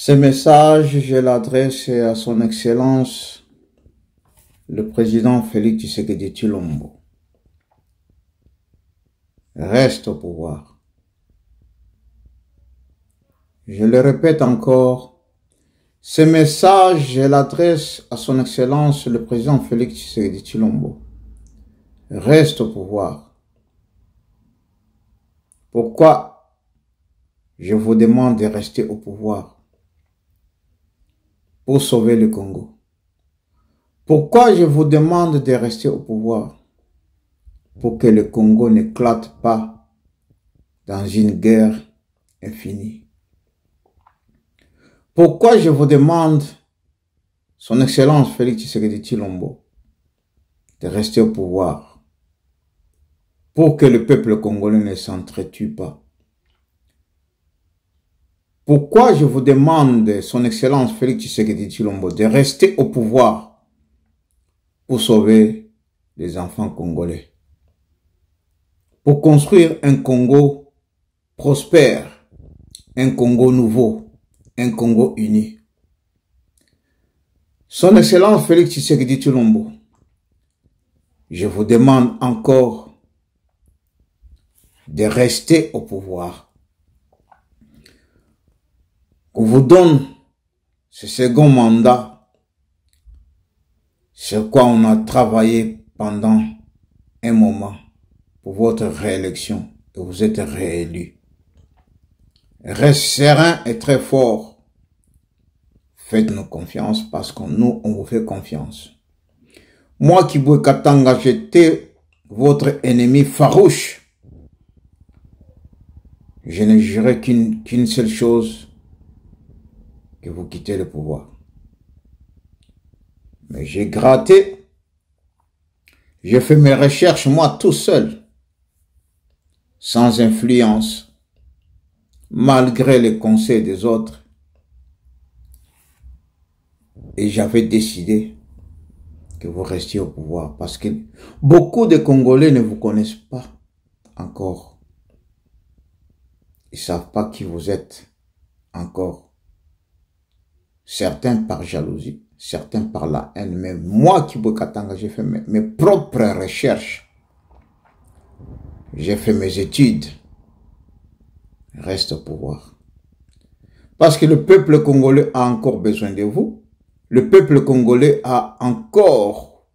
Ce message, je l'adresse à son Excellence, le président Félix Tshisekedi Tshilombo. Reste au pouvoir. Je le répète encore, ce message, je l'adresse à son Excellence, le président Félix Tshisekedi Tshilombo. Reste au pouvoir. Pourquoi je vous demande de rester au pouvoir pour sauver le Congo. Pourquoi je vous demande de rester au pouvoir Pour que le Congo n'éclate pas dans une guerre infinie. Pourquoi je vous demande, son Excellence Félix Tshisekedi Chilombo, de rester au pouvoir pour que le peuple congolais ne s'entretue pas pourquoi je vous demande, son Excellence Félix Tshisekedi Chilombo, de rester au pouvoir pour sauver les enfants congolais, pour construire un Congo prospère, un Congo nouveau, un Congo uni. Son Excellence Félix Tshisekedi Chilombo, je vous demande encore de rester au pouvoir vous donne ce second mandat sur quoi on a travaillé pendant un moment pour votre réélection et vous êtes réélu. Reste serein et très fort. Faites-nous confiance parce que nous, on vous fait confiance. Moi, qui vous Katanga, j'étais votre ennemi farouche. Je ne jurais qu'une seule chose, que vous quittez le pouvoir. Mais j'ai gratté, j'ai fait mes recherches moi tout seul, sans influence, malgré les conseils des autres. Et j'avais décidé que vous restiez au pouvoir parce que beaucoup de Congolais ne vous connaissent pas encore. Ils savent pas qui vous êtes encore certains par jalousie, certains par la haine, mais moi, Kibokatanga, j'ai fait mes, mes propres recherches. J'ai fait mes études. Reste au pouvoir. Parce que le peuple congolais a encore besoin de vous. Le peuple congolais a encore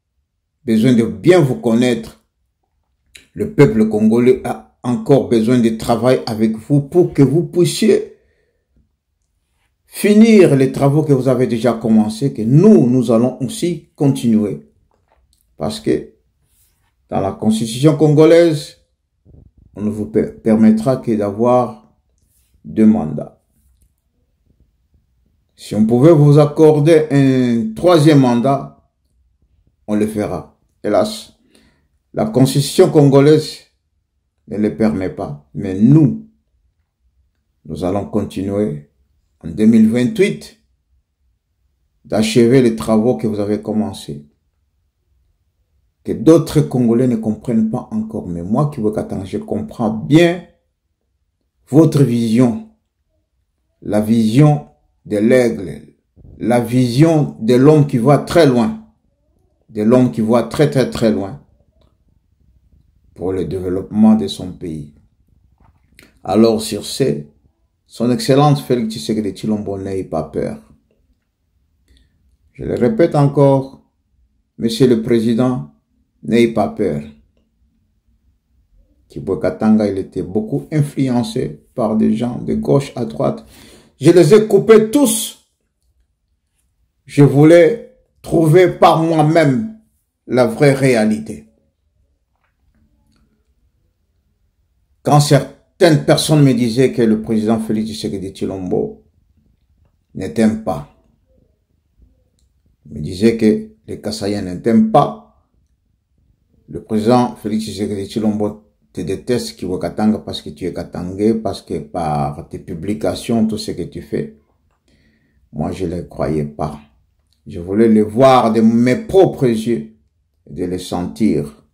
besoin de bien vous connaître. Le peuple congolais a encore besoin de travailler avec vous pour que vous puissiez finir les travaux que vous avez déjà commencés, que nous, nous allons aussi continuer. Parce que dans la constitution congolaise, on ne vous permettra que d'avoir deux mandats. Si on pouvait vous accorder un troisième mandat, on le fera. Hélas, la constitution congolaise ne le permet pas. Mais nous, nous allons continuer en 2028 d'achever les travaux que vous avez commencés. Que d'autres Congolais ne comprennent pas encore. Mais moi, qui je comprends bien votre vision. La vision de l'aigle. La vision de l'homme qui voit très loin. De l'homme qui voit très très très loin. Pour le développement de son pays. Alors sur ce, son Excellence Félix de Chilombo n'ait pas peur. Je le répète encore, Monsieur le Président, n'ayez pas peur. Kibwe Katanga, il était beaucoup influencé par des gens de gauche à droite. Je les ai coupés tous. Je voulais trouver par moi-même la vraie réalité. Quand Certaines personnes me disaient que le président Félix Tshisekedi Chilombo ne t'aime pas. me disait que les Kassayens ne t'aiment pas. Le président Félix Tshisekedi Chilombo te déteste Kiwakatanga parce que tu es Katangé, parce que par tes publications, tout ce que tu fais. Moi, je ne les croyais pas. Je voulais les voir de mes propres yeux, de les sentir.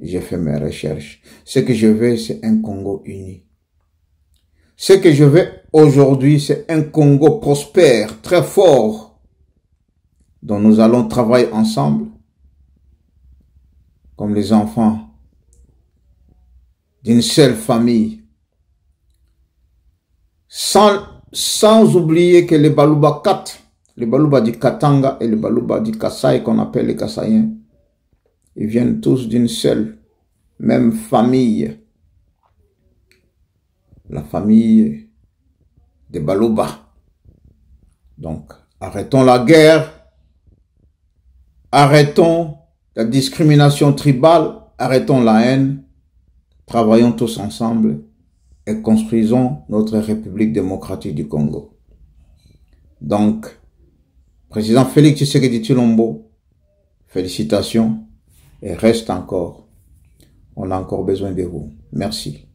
J'ai fait mes recherches. Ce que je veux, c'est un Congo uni. Ce que je veux aujourd'hui, c'est un Congo prospère, très fort, dont nous allons travailler ensemble, comme les enfants d'une seule famille, sans, sans oublier que les Baluba 4, les Baluba du Katanga et les Baluba du Kassai, qu'on appelle les Kassaïens, ils viennent tous d'une seule, même famille la famille des Baloba. Donc, arrêtons la guerre, arrêtons la discrimination tribale, arrêtons la haine, travaillons tous ensemble et construisons notre République démocratique du Congo. Donc, président Félix Tshisekedi Tshilombo, félicitations et reste encore. On a encore besoin de vous. Merci.